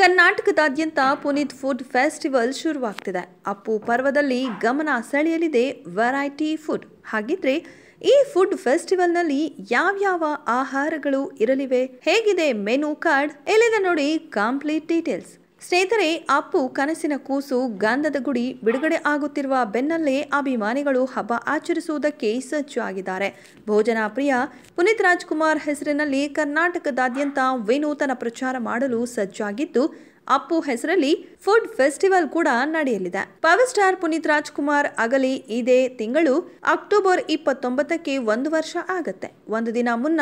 ಕರ್ನಾಟಕದಾದ್ಯಂತ Puneeth food festival ಶುರುವಾಗ್ತಿದೆ ಅಪ್ಪು ಪರ್ವದಲ್ಲಿ ಗಮನ ಸೆಳೆಯಲಿದೆ ವೆರೈಟಿ ಫುಡ್ ಹಾಗಿದ್ರೆ ಈ ಫುಡ್ ಫೆಸ್ಟಿವಲ್ನಲ್ಲಿ ಯಾವ್ಯಾವ ಆಹಾರಗಳು ಇರಲಿವೆ ಹೇಗಿದೆ ಮೆನು ಕಾರ್ಡ್ ಎಲ್ಲಿದೆ ನೋಡಿ ಕಂಪ್ಲೀಟ್ ಡೀಟೇಲ್ಸ್ ಸ್ನೇಹಿತರೆ ಅಪ್ಪು ಕನಸಿನ ಕೂಸು ಗಂಧದ ಗುಡಿ ಬಿಡುಗಡೆ ಆಗುತ್ತಿರುವ ಬೆನ್ನಲ್ಲೇ ಅಭಿಮಾನಿಗಳು ಹಬ್ಬ ಆಚರಿಸುವುದಕ್ಕೆ ಆಗಿದ್ದಾರೆ ಭೋಜನ ಪ್ರಿಯ ಪುನೀತ್ ರಾಜ್ಕುಮಾರ್ ಹೆಸರಿನಲ್ಲಿ ಕರ್ನಾಟಕದಾದ್ಯಂತ ವಿನೂತನ ಪ್ರಚಾರ ಮಾಡಲು ಸಜ್ಜಾಗಿದ್ದು ಅಪ್ಪು ಹೆಸರಲ್ಲಿ ಫುಡ್ ಫೆಸ್ಟಿವಲ್ ಕೂಡ ನಡೆಯಲಿದೆ ಪವರ್ ಸ್ಟಾರ್ ಪುನೀತ್ ರಾಜ್ಕುಮಾರ್ ಅಗಲಿ ಇದೇ ತಿಂಗಳು ಅಕ್ಟೋಬರ್ ಇಪ್ಪತ್ತೊಂಬತ್ತಕ್ಕೆ ಒಂದು ವರ್ಷ ಆಗತ್ತೆ ಒಂದು ದಿನ ಮುನ್ನ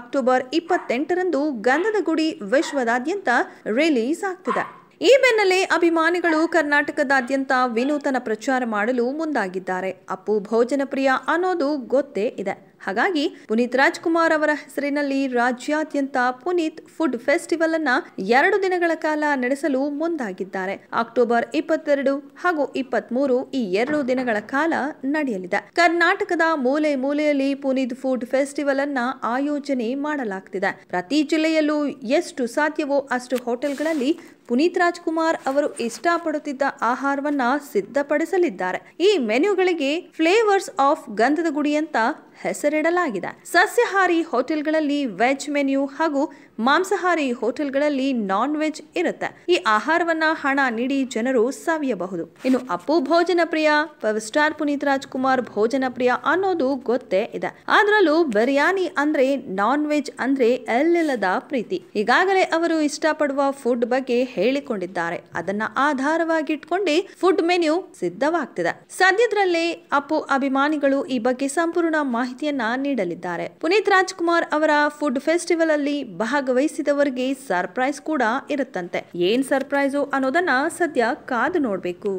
ಅಕ್ಟೋಬರ್ ಇಪ್ಪತ್ತೆಂಟರಂದು ಗಂಧದ ಗುಡಿ ವಿಶ್ವದಾದ್ಯಂತ ರಿಲೀಸ್ ಆಗ್ತಿದೆ ಈ ಬೆನ್ನಲ್ಲೇ ಅಭಿಮಾನಿಗಳು ಕರ್ನಾಟಕದಾದ್ಯಂತ ವಿನೂತನ ಪ್ರಚಾರ ಮಾಡಲು ಮುಂದಾಗಿದ್ದಾರೆ ಅಪ್ಪು ಭೋಜನ ಪ್ರಿಯ ಅನ್ನೋದು ಗೊತ್ತೇ ಇದೆ ಹಾಗಾಗಿ ಪುನೀತ್ ರಾಜ್ಕುಮಾರ್ ಅವರ ಹೆಸರಿನಲ್ಲಿ ರಾಜ್ಯಾದ್ಯಂತ ಪುನೀತ್ ಫುಡ್ ಫೆಸ್ಟಿವಲ್ ಅನ್ನ ಎರಡು ದಿನಗಳ ಕಾಲ ನಡೆಸಲು ಮುಂದಾಗಿದ್ದಾರೆ ಅಕ್ಟೋಬರ್ ಇಪ್ಪತ್ತೆರಡು ಹಾಗೂ ಇಪ್ಪತ್ತ್ ಈ ಎರಡು ದಿನಗಳ ಕಾಲ ನಡೆಯಲಿದೆ ಕರ್ನಾಟಕದ ಮೂಲೆ ಮೂಲೆಯಲ್ಲಿ ಪುನೀತ್ ಫುಡ್ ಫೆಸ್ಟಿವಲ್ ಅನ್ನ ಆಯೋಜನೆ ಮಾಡಲಾಗ್ತಿದೆ ಪ್ರತಿ ಜಿಲ್ಲೆಯಲ್ಲೂ ಎಷ್ಟು ಸಾಧ್ಯವೋ ಅಷ್ಟು ಹೋಟೆಲ್ಗಳಲ್ಲಿ ಪುನೀತ್ ರಾಜ್ಕುಮಾರ್ ಅವರು ಇಷ್ಟಪಡುತ್ತಿದ್ದ ಆಹಾರವನ್ನ ಸಿದ್ಧಪಡಿಸಲಿದ್ದಾರೆ ಈ ಮೆನ್ಯುಗಳಿಗೆ ಫ್ಲೇವರ್ಸ್ ಆಫ್ ಗಂಧದ ಗುಡಿ ಅಂತ ಹೆಸರಿಡಲಾಗಿದೆ ಸಸ್ಯಹಾರಿ ಹೋಟೆಲ್ಗಳಲ್ಲಿ ವೆಜ್ ಮೆನ್ಯೂ ಹಾಗೂ ಮಾಂಸಾಹಾರಿ ಹೋಟೆಲ್ಗಳಲ್ಲಿ ನಾನ್ ವೆಜ್ ಇರುತ್ತೆ ಈ ಆಹಾರವನ್ನ ಹಣ ನೀಡಿ ಜನರು ಸವಿಯಬಹುದು ಇನ್ನು ಅಪ್ಪು ಭೋಜನ ಪ್ರಿಯ ಪವರ್ ಸ್ಟಾರ್ ಪುನೀತ್ ರಾಜ್ಕುಮಾರ್ ಭೋಜನ ಪ್ರಿಯ ಅನ್ನೋದು ಗೊತ್ತೇ ಇದೆ ಅದರಲ್ಲೂ ಬಿರಿಯಾನಿ ಅಂದ್ರೆ ನಾನ್ ವೆಜ್ ಅಂದ್ರೆ ಎಲ್ಲೆಲ್ಲದ ಪ್ರೀತಿ ಈಗಾಗಲೇ ಅವರು ಇಷ್ಟಪಡುವ ಫುಡ್ ಬಗ್ಗೆ ಹೇಳಿಕೊಂಡಿದ್ದಾರೆ ಅದನ್ನ ಆಧಾರವಾಗಿಟ್ಕೊಂಡು ಫುಡ್ ಮೆನ್ಯೂ ಸಿದ್ಧವಾಗ್ತಿದೆ ಸದ್ಯದ್ರಲ್ಲೇ ಅಪ್ಪು ಅಭಿಮಾನಿಗಳು ಈ ಬಗ್ಗೆ ಸಂಪೂರ್ಣ ಮಾಹಿತಿಯನ್ನ ನೀಡಲಿದ್ದಾರೆ ಪುನೀತ್ ರಾಜ್ಕುಮಾರ್ ಅವರ ಫುಡ್ ಫೆಸ್ಟಿವಲ್ ಅಲ್ಲಿ ಭಾಗ ಭಾಗವಹಿಸಿದವರಿಗೆ ಸರ್ಪ್ರೈಸ್ ಕೂಡ ಇರುತ್ತಂತೆ ಏನ್ ಸರ್ಪ್ರೈಸು ಅನ್ನೋದನ್ನ ಸದ್ಯ ಕಾದು ನೋಡಬೇಕು